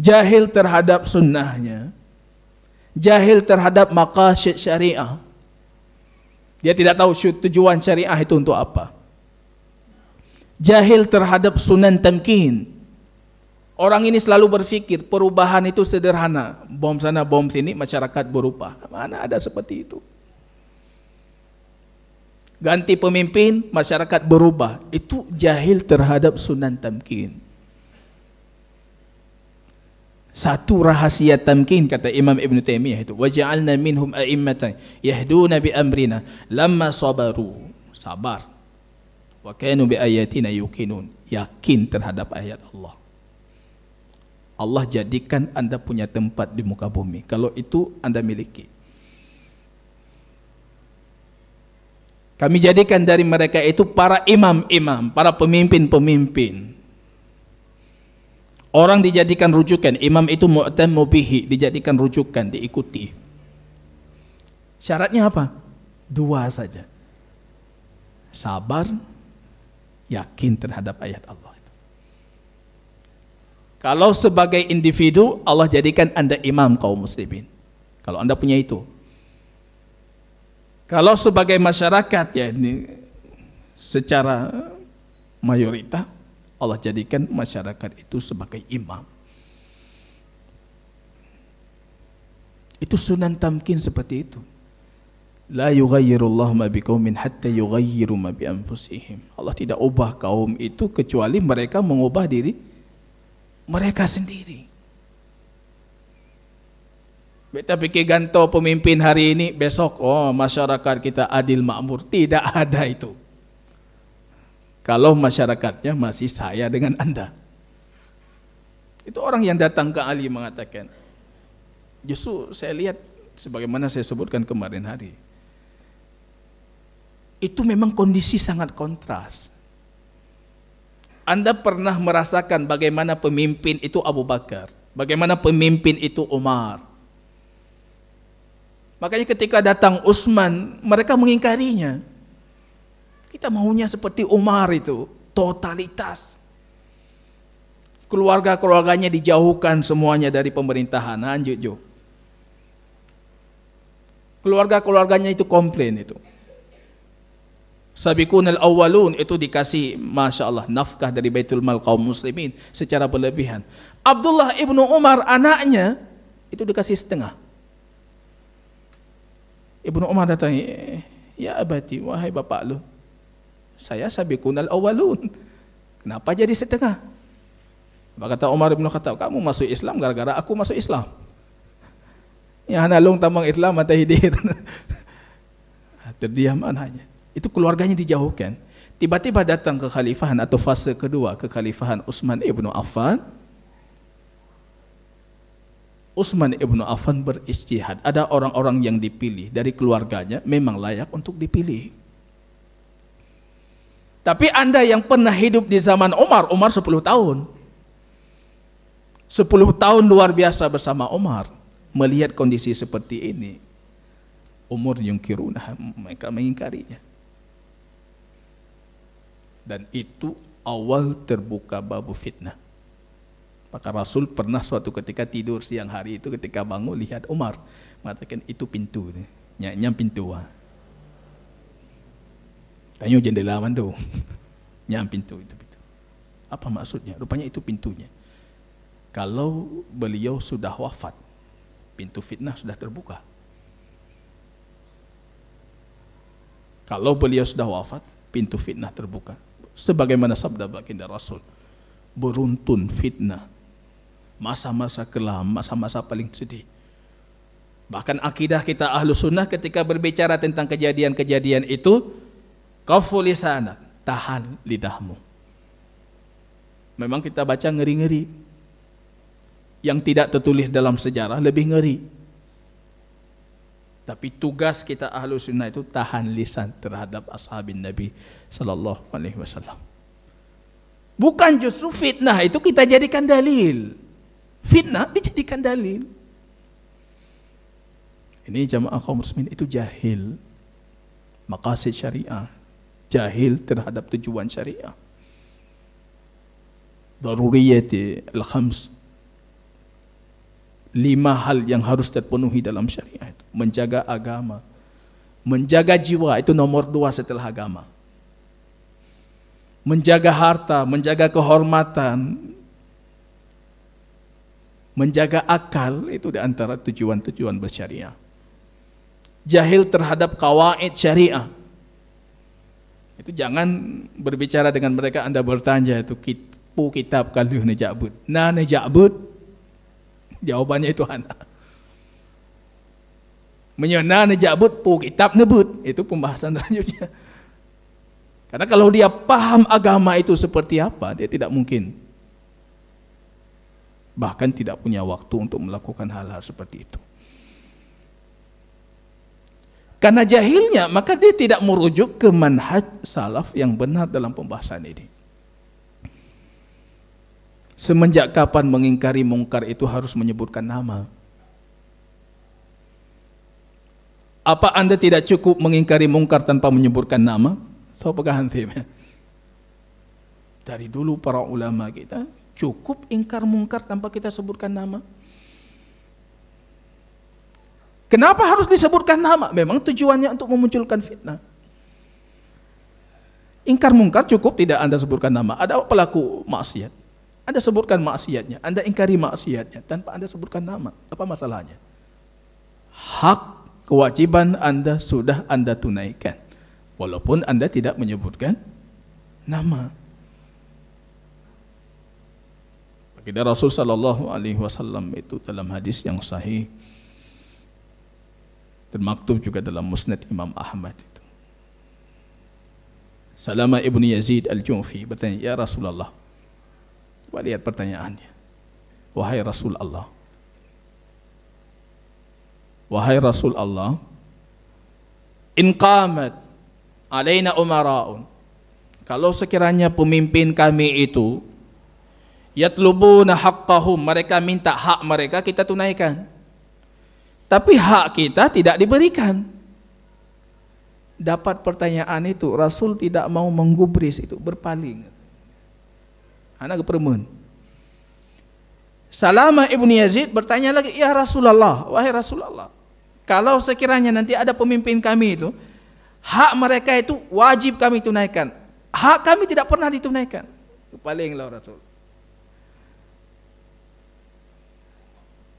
Jahil terhadap sunnahnya jahil terhadap maqasid syariah. Dia tidak tahu tujuan syariah itu untuk apa. Jahil terhadap sunan tamkin. Orang ini selalu berfikir perubahan itu sederhana. Bom sana, bom sini, masyarakat berubah. Mana ada seperti itu? Ganti pemimpin, masyarakat berubah. Itu jahil terhadap sunan tamkin. Satu rahasia tamkin kata Imam Ibn Taimiyah itu wajalna minhum a'immatan yahduna bi amrina lamma sabaru sabar wa kanu bi ayatina yuqinun yakin terhadap ayat Allah. Allah jadikan Anda punya tempat di muka bumi. Kalau itu Anda miliki. Kami jadikan dari mereka itu para imam-imam, para pemimpin-pemimpin. Orang dijadikan rujukan, imam itu mau bihi, dijadikan rujukan, diikuti. Syaratnya apa? Dua saja. Sabar, yakin terhadap ayat Allah. Kalau sebagai individu, Allah jadikan Anda imam kaum muslimin. Kalau Anda punya itu. Kalau sebagai masyarakat, ya ini secara mayoritas, Allah jadikan masyarakat itu sebagai imam. Itu sunan tamkin seperti itu. La yughayyirullahu ma biqaumin hatta yughayyiru ma bi anfusihim. Allah tidak ubah kaum itu kecuali mereka mengubah diri mereka sendiri. Beta pikir ganto pemimpin hari ini besok oh masyarakat kita adil makmur tidak ada itu. Kalau masyarakatnya masih saya dengan Anda. Itu orang yang datang ke Ali mengatakan, justru saya lihat sebagaimana saya sebutkan kemarin hari. Itu memang kondisi sangat kontras. Anda pernah merasakan bagaimana pemimpin itu Abu Bakar, bagaimana pemimpin itu Umar. Makanya ketika datang Utsman, mereka mengingkarinya. Kita maunya seperti Umar itu, totalitas. Keluarga-keluarganya dijauhkan semuanya dari pemerintahan. Lanjut, Jo. Keluarga-keluarganya itu komplain itu. Sabiqunal awalun itu dikasih Masya Allah nafkah dari Baitul Mal kaum muslimin secara berlebihan. Abdullah ibnu Umar anaknya itu dikasih setengah. Ibnu Umar datang, eh, ya abati, wahai bapak lu, saya sabi kunal awalun. Kenapa jadi setengah? Maka kata Umar bin Khattab, kamu masuk Islam gara-gara aku masuk Islam. Ya analung tamang Islam mata hidir Terdiam anaknya. Itu keluarganya dijauhkan. Tiba-tiba datang ke khalifahan atau fase kedua ke khalifahan Utsman ibnu Affan. Utsman ibnu Affan beristihad. Ada orang-orang yang dipilih dari keluarganya memang layak untuk dipilih. Tapi Anda yang pernah hidup di zaman Umar, Umar 10 tahun. 10 tahun luar biasa bersama Umar. Melihat kondisi seperti ini. Umur yang kiruna mereka mengingkarinya. Dan itu awal terbuka babu fitnah. Maka Rasul pernah suatu ketika tidur siang hari itu ketika bangun lihat Umar mengatakan itu pintu, nyanyam pintu. Wah. Tanya jendelawan tu. Yang pintu itu pintu. Apa maksudnya? Rupanya itu pintunya. Kalau beliau sudah wafat, pintu fitnah sudah terbuka. Kalau beliau sudah wafat, pintu fitnah terbuka. Sebagaimana sabda baginda Rasul, beruntun fitnah. Masa-masa kelam, masa-masa paling sedih. Bahkan akidah kita ahlu sunnah ketika berbicara tentang kejadian-kejadian itu, Qafu lisanak, tahan lidahmu. Memang kita baca ngeri-ngeri. Yang tidak tertulis dalam sejarah lebih ngeri. Tapi tugas kita ahlu sunnah itu tahan lisan terhadap ashabin Nabi Sallallahu Alaihi Wasallam. Bukan justru fitnah itu kita jadikan dalil. Fitnah dijadikan dalil. Ini jamaah kaum muslimin itu jahil. Makasid syariah jahil terhadap tujuan syariah daruriyati al-khams lima hal yang harus terpenuhi dalam syariah itu menjaga agama menjaga jiwa itu nomor dua setelah agama menjaga harta menjaga kehormatan menjaga akal itu di antara tujuan-tujuan bersyariah jahil terhadap kawaid syariah itu jangan berbicara dengan mereka anda bertanya itu pu kitab ni najabut na najabut jawabannya itu hana menyana najabut pu kitab nebut itu pembahasan selanjutnya karena kalau dia paham agama itu seperti apa dia tidak mungkin bahkan tidak punya waktu untuk melakukan hal-hal seperti itu Karena jahilnya, maka dia tidak merujuk ke manhaj salaf yang benar dalam pembahasan ini. Semenjak kapan mengingkari mungkar itu harus menyebutkan nama? Apa Anda tidak cukup mengingkari mungkar tanpa menyebutkan nama? So pegahan sih. Dari dulu para ulama kita cukup ingkar mungkar tanpa kita sebutkan nama. Kenapa harus disebutkan nama? Memang tujuannya untuk memunculkan fitnah. Ingkar mungkar cukup tidak Anda sebutkan nama. Ada pelaku maksiat. Anda sebutkan maksiatnya, Anda ingkari maksiatnya tanpa Anda sebutkan nama. Apa masalahnya? Hak kewajiban Anda sudah Anda tunaikan. Walaupun Anda tidak menyebutkan nama. Baginda Rasul Shallallahu alaihi wasallam itu dalam hadis yang sahih termaktub juga dalam musnad Imam Ahmad itu. Salama Ibnu Yazid Al-Junfi bertanya, "Ya Rasulullah." Coba lihat pertanyaannya. Wahai Rasul Allah. Wahai Rasul Allah, in qamat alaina umara'un. Kalau sekiranya pemimpin kami itu yatlubuna haqqahum, mereka minta hak mereka, kita tunaikan tapi hak kita tidak diberikan. Dapat pertanyaan itu, Rasul tidak mau menggubris itu, berpaling. Anak kepermen. Salama Ibn Yazid bertanya lagi, Ya Rasulullah, wahai Rasulullah, kalau sekiranya nanti ada pemimpin kami itu, hak mereka itu wajib kami tunaikan. Hak kami tidak pernah ditunaikan. Kepalinglah Rasulullah.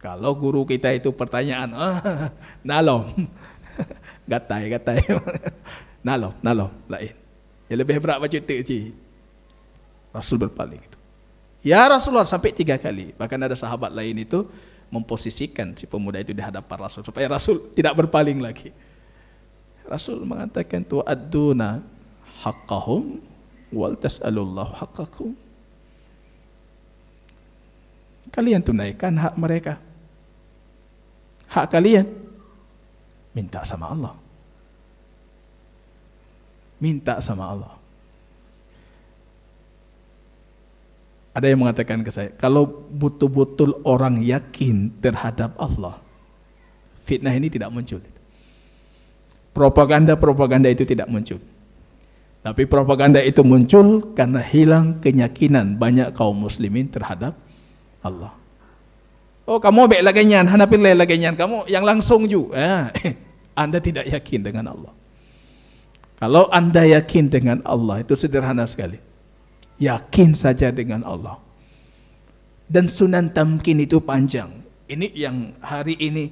Kalau guru kita itu pertanyaan, ah, nalom, gatai, gatai, nalom, nalom, lain. Ya lebih berat macam itu, Rasul berpaling itu. Ya Rasulullah sampai tiga kali. Bahkan ada sahabat lain itu memposisikan si pemuda itu di hadapan Rasul supaya Rasul tidak berpaling lagi. Rasul mengatakan tu aduna haqqahum wal tas'alullahu haqqakum. Kalian tunaikan hak mereka hak kalian. Minta sama Allah. Minta sama Allah. Ada yang mengatakan ke saya, kalau betul-betul orang yakin terhadap Allah, fitnah ini tidak muncul. Propaganda-propaganda itu tidak muncul. Tapi propaganda itu muncul karena hilang keyakinan banyak kaum muslimin terhadap Allah. Oh kamu baik obek laganyan, lagi laganyan, kamu yang langsung ju. Eh, anda tidak yakin dengan Allah. Kalau anda yakin dengan Allah itu sederhana sekali. Yakin saja dengan Allah. Dan sunan tamkin itu panjang. Ini yang hari ini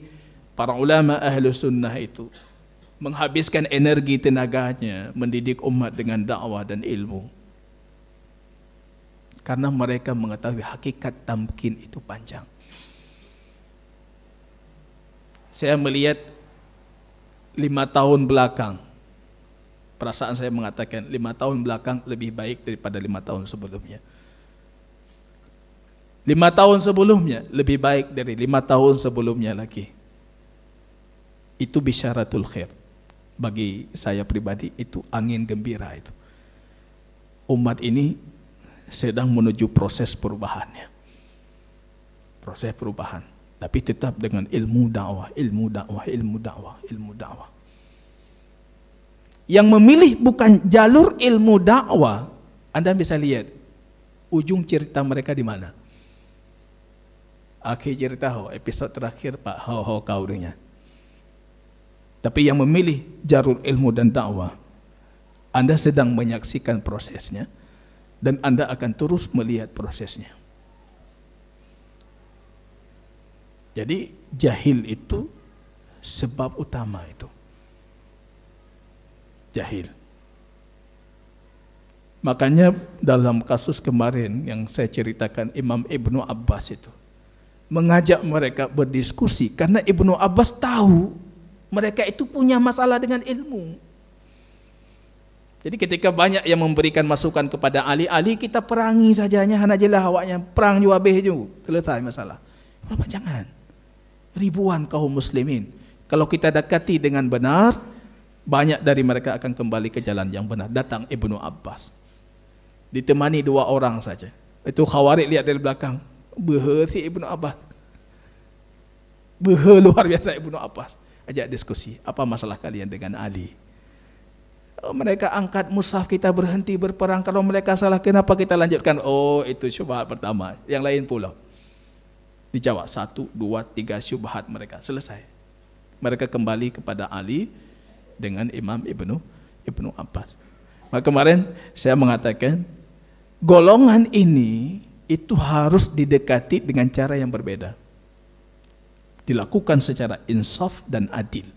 para ulama ahlu sunnah itu menghabiskan energi tenaganya mendidik umat dengan dakwah dan ilmu. Karena mereka mengetahui hakikat tamkin itu panjang. saya melihat lima tahun belakang. Perasaan saya mengatakan lima tahun belakang lebih baik daripada lima tahun sebelumnya. Lima tahun sebelumnya lebih baik dari lima tahun sebelumnya lagi. Itu bisyaratul khair. Bagi saya pribadi itu angin gembira itu. Umat ini sedang menuju proses perubahannya. Proses perubahan. Tapi tetap dengan ilmu dakwah, ilmu dakwah, ilmu dakwah, ilmu dakwah. Yang memilih bukan jalur ilmu dakwah, Anda bisa lihat ujung cerita mereka di mana. Akhir cerita ho, oh, episode terakhir Pak Ho Ho kaurinya. Tapi yang memilih jalur ilmu dan dakwah, Anda sedang menyaksikan prosesnya dan Anda akan terus melihat prosesnya. Jadi jahil itu sebab utama itu. Jahil. Makanya dalam kasus kemarin yang saya ceritakan Imam Ibnu Abbas itu mengajak mereka berdiskusi karena Ibnu Abbas tahu mereka itu punya masalah dengan ilmu. Jadi ketika banyak yang memberikan masukan kepada Ali, Ali kita perangi sajanya, hana jelah awaknya, perang juwabeh juga, selesai masalah. Kenapa jangan? ribuan kaum muslimin. Kalau kita dekati dengan benar, banyak dari mereka akan kembali ke jalan yang benar. Datang Ibnu Abbas. Ditemani dua orang saja. Itu khawarij lihat dari belakang. Beha si Ibnu Abbas. Beha luar biasa Ibnu Abbas. Ajak diskusi. Apa masalah kalian dengan Ali? Oh, mereka angkat musaf kita berhenti berperang. Kalau mereka salah, kenapa kita lanjutkan? Oh, itu syubhat pertama. Yang lain pula. Dijawab satu, dua, tiga syubhat mereka. Selesai. Mereka kembali kepada Ali dengan Imam Ibnu Ibnu Abbas. Maka kemarin saya mengatakan golongan ini itu harus didekati dengan cara yang berbeda. Dilakukan secara insaf dan adil.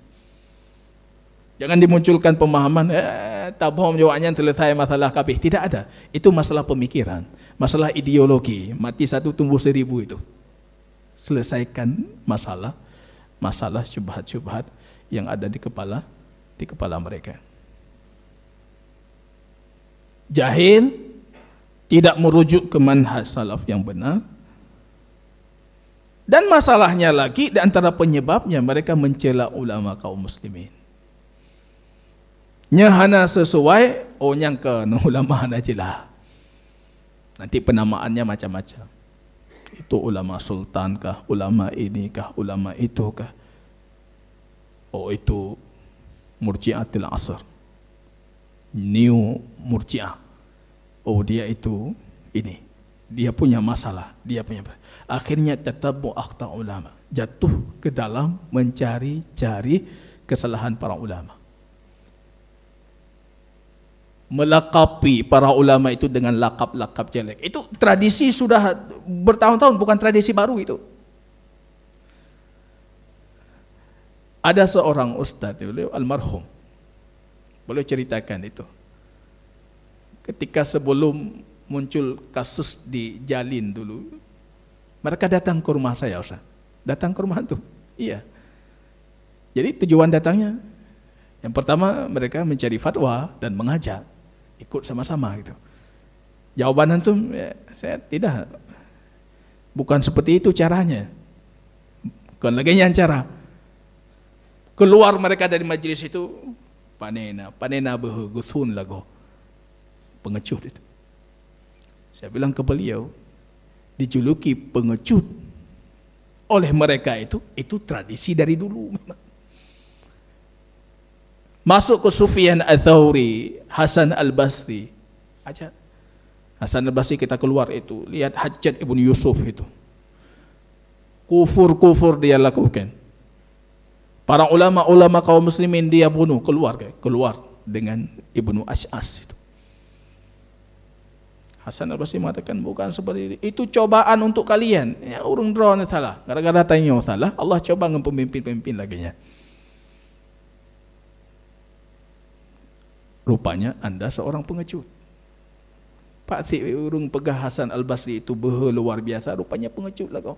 Jangan dimunculkan pemahaman eh, boleh jawabannya selesai masalah kafir Tidak ada. Itu masalah pemikiran, masalah ideologi. Mati satu tumbuh seribu itu. selesaikan masalah masalah syubhat-syubhat yang ada di kepala di kepala mereka. Jahil tidak merujuk ke manhaj salaf yang benar. Dan masalahnya lagi di antara penyebabnya mereka mencela ulama kaum muslimin. Nyahana sesuai, oh nyangka ulama hana jelah. Nanti penamaannya macam-macam. itu ulama sultan kah, ulama ini kah, ulama itu kah. Oh itu murjiatil asr. New murjiah. Oh dia itu ini. Dia punya masalah, dia punya masalah. Akhirnya tetabu akta ulama. Jatuh ke dalam mencari-cari kesalahan para ulama melakapi para ulama itu dengan lakap-lakap jelek. Itu tradisi sudah bertahun-tahun, bukan tradisi baru itu. Ada seorang ustaz, beliau almarhum. Boleh ceritakan itu. Ketika sebelum muncul kasus di Jalin dulu, mereka datang ke rumah saya, Ustaz. Datang ke rumah itu. Iya. Jadi tujuan datangnya yang pertama mereka mencari fatwa dan mengajak ikut sama-sama gitu. Jawaban antum ya, saya tidak bukan seperti itu caranya. Bukan lagi yang cara. Keluar mereka dari majelis itu panena, panena behugusun lago. Pengecut itu. Saya bilang ke beliau, dijuluki pengecut oleh mereka itu, itu tradisi dari dulu memang. Masuk ke Sufyan Al-Thawri, Hasan Al-Basri. Aja. Hasan Al-Basri kita keluar itu. Lihat Hajjad Ibn Yusuf itu. Kufur-kufur dia lakukan. Para ulama-ulama kaum muslimin dia bunuh. Keluar. Keluar dengan Ibn Ash'as itu. Hasan Al-Basri mengatakan bukan seperti itu. Itu cobaan untuk kalian. Ya, urung drone salah. Gara-gara tanya salah. Allah coba dengan pemimpin-pemimpin laginya. nya Rupanya anda seorang pengecut. Pak si urung pegah Hasan Al-Basri itu behe luar biasa, rupanya pengecut lah kau.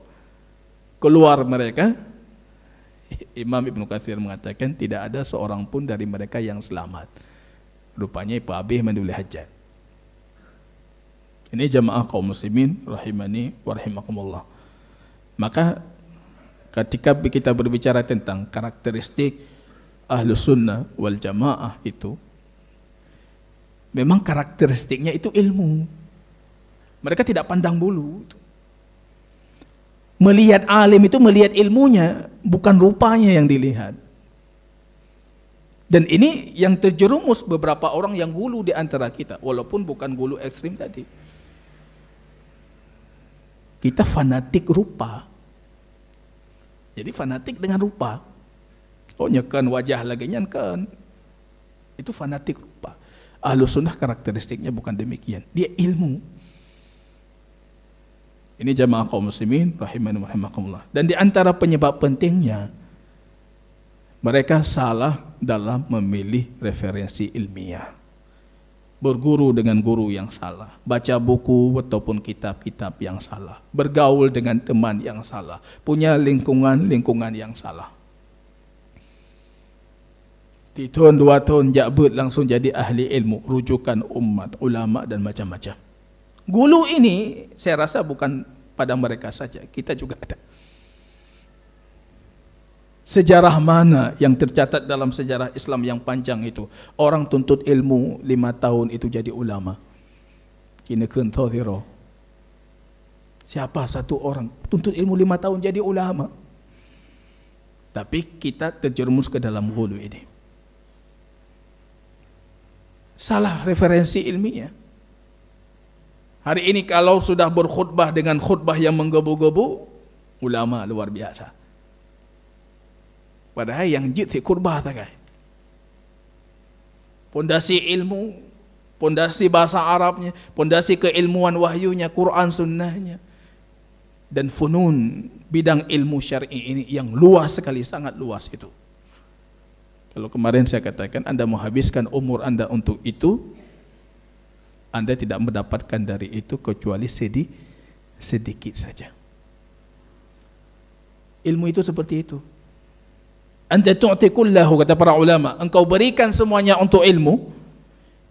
Keluar mereka, Imam Ibn Katsir mengatakan tidak ada seorang pun dari mereka yang selamat. Rupanya Ibu Abih menduli hajat. Ini jamaah kaum muslimin rahimani warhimakumullah. Maka ketika kita berbicara tentang karakteristik ahlu sunnah wal jamaah itu memang karakteristiknya itu ilmu. Mereka tidak pandang bulu. Melihat alim itu melihat ilmunya, bukan rupanya yang dilihat. Dan ini yang terjerumus beberapa orang yang gulu di antara kita, walaupun bukan gulu ekstrim tadi. Kita fanatik rupa. Jadi fanatik dengan rupa. Oh nyekan wajah lagi nyekan. Itu fanatik rupa. Ahlu sunnah karakteristiknya bukan demikian. Dia ilmu. Ini jamaah kaum muslimin rahimani rahimakumullah. Dan di antara penyebab pentingnya mereka salah dalam memilih referensi ilmiah. Berguru dengan guru yang salah, baca buku ataupun kitab-kitab yang salah, bergaul dengan teman yang salah, punya lingkungan-lingkungan yang salah. Tidur tahun dua tahun jahat langsung jadi ahli ilmu, rujukan umat, ulama dan macam-macam. Gulu ini saya rasa bukan pada mereka saja, kita juga ada. Sejarah mana yang tercatat dalam sejarah Islam yang panjang itu? Orang tuntut ilmu lima tahun itu jadi ulama. Kini kentothiro. Siapa satu orang tuntut ilmu lima tahun jadi ulama? Tapi kita terjerumus ke dalam gulu ini. Salah referensi ilmiah. Hari ini kalau sudah berkhutbah dengan khutbah yang menggebu-gebu, ulama luar biasa. Padahal yang jitu khutbah takai. Pondasi ilmu, pondasi bahasa Arabnya, pondasi keilmuan wahyunya, Quran sunnahnya, dan funun bidang ilmu syar'i ini yang luas sekali, sangat luas itu. Kalau kemarin saya katakan Anda menghabiskan umur Anda untuk itu, Anda tidak mendapatkan dari itu kecuali sedih, sedikit saja. Ilmu itu seperti itu. Anta tu'ti kullahu, kata para ulama. Engkau berikan semuanya untuk ilmu.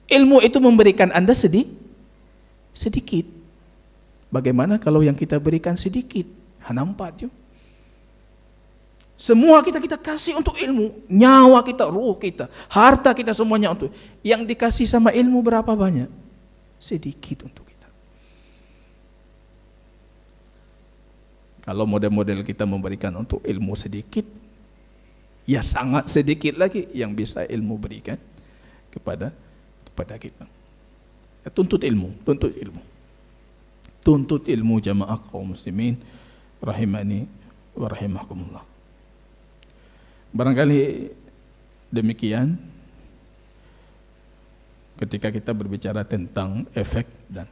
Ilmu itu memberikan Anda sedih, sedikit. Bagaimana kalau yang kita berikan sedikit? Hanampat yuk. Semua kita kita kasih untuk ilmu, nyawa kita, ruh kita, harta kita semuanya untuk. Yang dikasih sama ilmu berapa banyak? Sedikit untuk kita. Kalau model-model kita memberikan untuk ilmu sedikit, ya sangat sedikit lagi yang bisa ilmu berikan kepada kepada kita. Ya, tuntut ilmu, tuntut ilmu. Tuntut ilmu jamaah kaum muslimin rahimani wa rahimakumullah. Barangkali demikian ketika kita berbicara tentang efek dan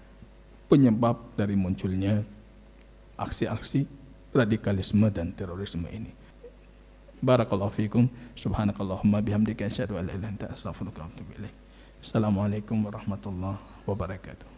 penyebab dari munculnya aksi-aksi radikalisme dan terorisme ini. Barakallahu fiikum. Subhanakallahumma bihamdika asyhadu an la ilaha illa anta astaghfiruka wa atubu ilaik. Assalamualaikum warahmatullahi wabarakatuh.